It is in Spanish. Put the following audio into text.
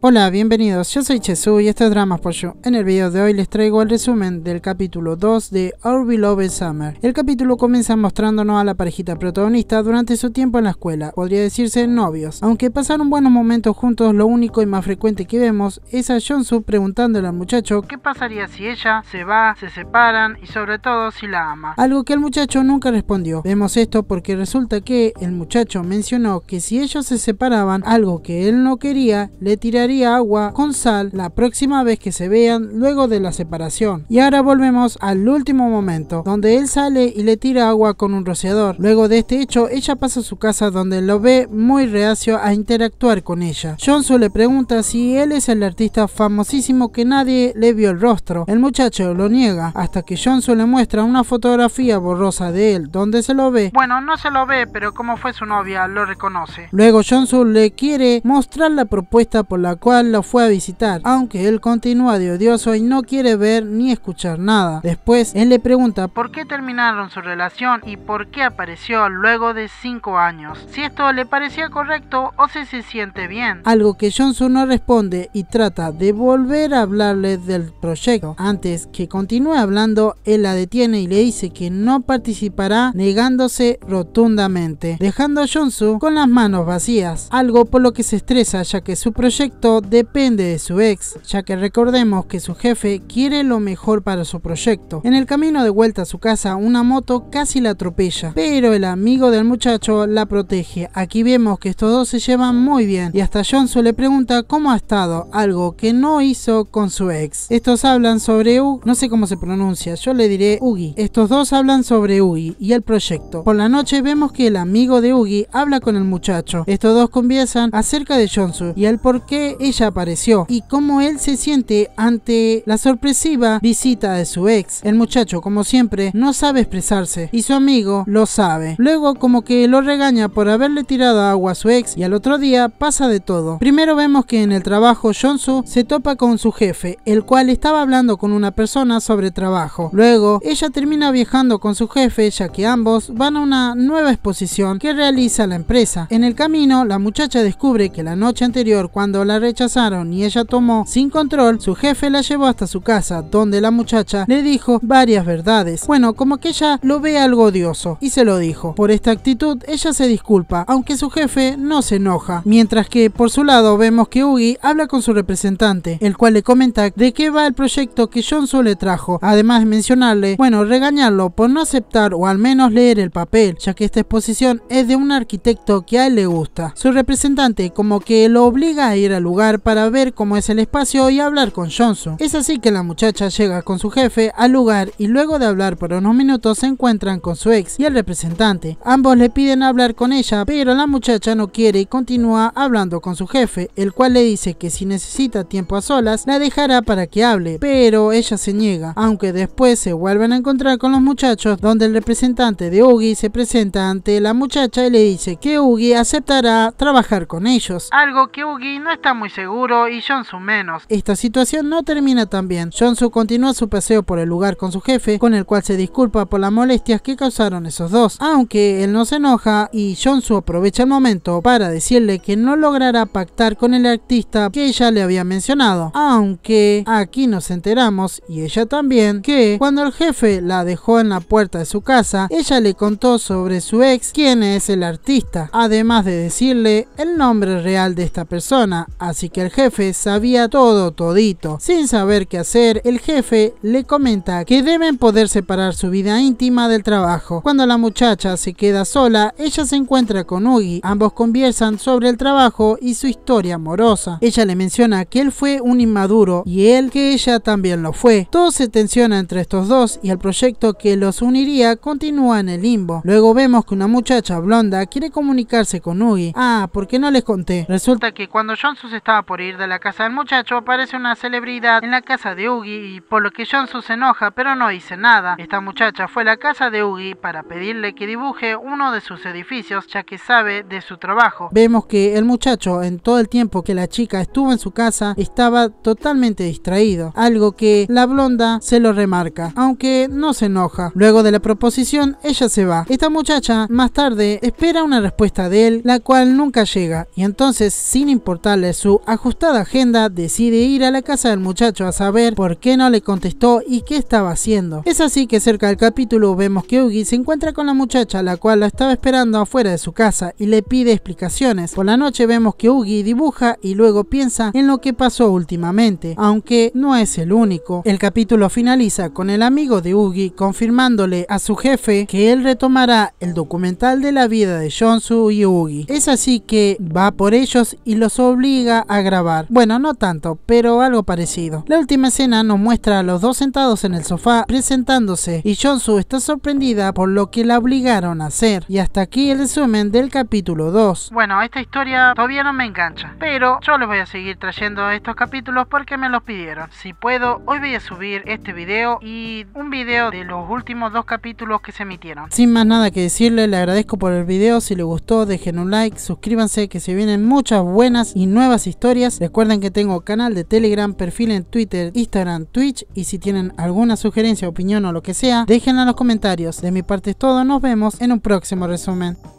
Hola, bienvenidos, yo soy Chesu y esto es Dramas yo En el video de hoy les traigo el resumen del capítulo 2 de Our Beloved Summer. El capítulo comienza mostrándonos a la parejita protagonista durante su tiempo en la escuela, podría decirse novios. Aunque pasaron buenos momentos juntos, lo único y más frecuente que vemos es a Jonsu preguntándole al muchacho qué pasaría si ella se va, se separan y sobre todo si la ama. Algo que el muchacho nunca respondió. Vemos esto porque resulta que el muchacho mencionó que si ellos se separaban, algo que él no quería, le tiraría agua con sal la próxima vez que se vean luego de la separación. Y ahora volvemos al último momento, donde él sale y le tira agua con un rociador. Luego de este hecho, ella pasa a su casa donde lo ve muy reacio a interactuar con ella. Johnson le pregunta si él es el artista famosísimo que nadie le vio el rostro. El muchacho lo niega, hasta que su le muestra una fotografía borrosa de él, donde se lo ve. Bueno, no se lo ve, pero como fue su novia, lo reconoce. Luego Jonsu le quiere mostrar la propuesta por la cual lo fue a visitar, aunque él continúa de odioso y no quiere ver ni escuchar nada. Después, él le pregunta por qué terminaron su relación y por qué apareció luego de 5 años, si esto le parecía correcto o si se siente bien. Algo que su no responde y trata de volver a hablarle del proyecto. Antes que continúe hablando, él la detiene y le dice que no participará negándose rotundamente, dejando a su con las manos vacías, algo por lo que se estresa ya que su proyecto depende de su ex, ya que recordemos que su jefe quiere lo mejor para su proyecto. En el camino de vuelta a su casa, una moto casi la atropella, pero el amigo del muchacho la protege. Aquí vemos que estos dos se llevan muy bien y hasta Johnson le pregunta cómo ha estado, algo que no hizo con su ex. Estos hablan sobre U, no sé cómo se pronuncia, yo le diré Ugi. Estos dos hablan sobre Ugi y el proyecto. Por la noche vemos que el amigo de Ugi habla con el muchacho. Estos dos conversan acerca de Jonsu y el por qué ella apareció y cómo él se siente ante la sorpresiva visita de su ex. El muchacho, como siempre, no sabe expresarse y su amigo lo sabe. Luego como que lo regaña por haberle tirado agua a su ex y al otro día pasa de todo. Primero vemos que en el trabajo Jonsu se topa con su jefe, el cual estaba hablando con una persona sobre trabajo. Luego ella termina viajando con su jefe ya que ambos van a una nueva exposición que realiza la empresa. En el camino la muchacha descubre que la noche anterior cuando la rechazaron y ella tomó sin control, su jefe la llevó hasta su casa, donde la muchacha le dijo varias verdades. Bueno, como que ella lo ve algo odioso y se lo dijo. Por esta actitud, ella se disculpa, aunque su jefe no se enoja. Mientras que por su lado vemos que Ugi habla con su representante, el cual le comenta de qué va el proyecto que Jonsu le trajo, además de mencionarle, bueno, regañarlo por no aceptar o al menos leer el papel, ya que esta exposición es de un arquitecto que a él le gusta. Su representante como que lo obliga a ir al lugar para ver cómo es el espacio y hablar con Johnson. Es así que la muchacha llega con su jefe al lugar y luego de hablar por unos minutos se encuentran con su ex y el representante. Ambos le piden hablar con ella, pero la muchacha no quiere y continúa hablando con su jefe, el cual le dice que si necesita tiempo a solas, la dejará para que hable, pero ella se niega, aunque después se vuelven a encontrar con los muchachos donde el representante de Ugi se presenta ante la muchacha y le dice que Ugi aceptará trabajar con ellos, algo que Ugi no está muy seguro y Jonsu menos. Esta situación no termina tan bien. Jonsu continúa su paseo por el lugar con su jefe, con el cual se disculpa por las molestias que causaron esos dos. Aunque él no se enoja y Jonsu aprovecha el momento para decirle que no logrará pactar con el artista que ella le había mencionado. Aunque aquí nos enteramos, y ella también, que cuando el jefe la dejó en la puerta de su casa, ella le contó sobre su ex, quién es el artista, además de decirle el nombre real de esta persona. Así así que el jefe sabía todo, todito. Sin saber qué hacer, el jefe le comenta que deben poder separar su vida íntima del trabajo. Cuando la muchacha se queda sola, ella se encuentra con Ugi. Ambos conversan sobre el trabajo y su historia amorosa. Ella le menciona que él fue un inmaduro y él que ella también lo fue. Todo se tensiona entre estos dos y el proyecto que los uniría continúa en el limbo. Luego vemos que una muchacha blonda quiere comunicarse con Ugi. Ah, porque no les conté. Resulta que cuando Johnson se por ir de la casa del muchacho, aparece una celebridad en la casa de Ugi y por lo que Johnson se enoja pero no dice nada. Esta muchacha fue a la casa de Ugi para pedirle que dibuje uno de sus edificios ya que sabe de su trabajo. Vemos que el muchacho en todo el tiempo que la chica estuvo en su casa estaba totalmente distraído, algo que la blonda se lo remarca, aunque no se enoja. Luego de la proposición ella se va. Esta muchacha más tarde espera una respuesta de él, la cual nunca llega y entonces sin importarle su ajustada agenda decide ir a la casa del muchacho a saber por qué no le contestó y qué estaba haciendo. Es así que cerca del capítulo vemos que Ugi se encuentra con la muchacha la cual la estaba esperando afuera de su casa y le pide explicaciones. Por la noche vemos que Ugi dibuja y luego piensa en lo que pasó últimamente, aunque no es el único. El capítulo finaliza con el amigo de Ugi confirmándole a su jefe que él retomará el documental de la vida de Jonsu y Ugi. Es así que va por ellos y los obliga a grabar. Bueno, no tanto, pero algo parecido. La última escena nos muestra a los dos sentados en el sofá presentándose y Jonsu está sorprendida por lo que la obligaron a hacer. Y hasta aquí el resumen del capítulo 2. Bueno, esta historia todavía no me engancha, pero yo les voy a seguir trayendo estos capítulos porque me los pidieron. Si puedo, hoy voy a subir este video y un video de los últimos dos capítulos que se emitieron. Sin más nada que decirle, le agradezco por el video, si le gustó dejen un like, suscríbanse que se vienen muchas buenas y nuevas historias. Recuerden que tengo canal de Telegram, perfil en Twitter, Instagram, Twitch y si tienen alguna sugerencia, opinión o lo que sea, déjenla en los comentarios. De mi parte es todo, nos vemos en un próximo resumen.